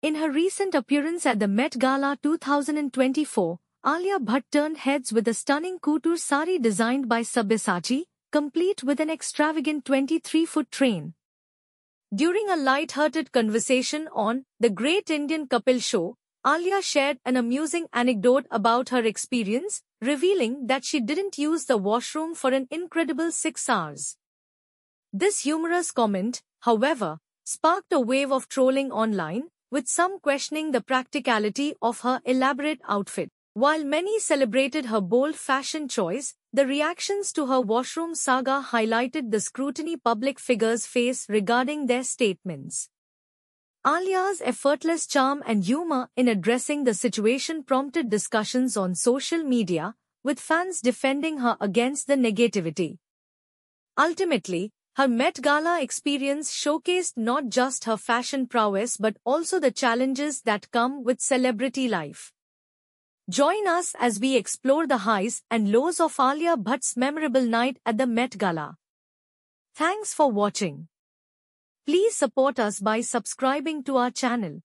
In her recent appearance at the Met Gala 2024, Alia Bhatt turned heads with a stunning couture sari designed by Sabyasachi, complete with an extravagant 23-foot train. During a light-hearted conversation on The Great Indian Couple Show, Alia shared an amusing anecdote about her experience, revealing that she didn't use the washroom for an incredible six hours. This humorous comment, however, sparked a wave of trolling online, with some questioning the practicality of her elaborate outfit. While many celebrated her bold fashion choice, the reactions to her washroom saga highlighted the scrutiny public figures face regarding their statements. Alia's effortless charm and humor in addressing the situation prompted discussions on social media, with fans defending her against the negativity. Ultimately, her Met Gala experience showcased not just her fashion prowess but also the challenges that come with celebrity life. Join us as we explore the highs and lows of Alia Bhatt's memorable night at the Met Gala. Thanks for watching. Please support us by subscribing to our channel.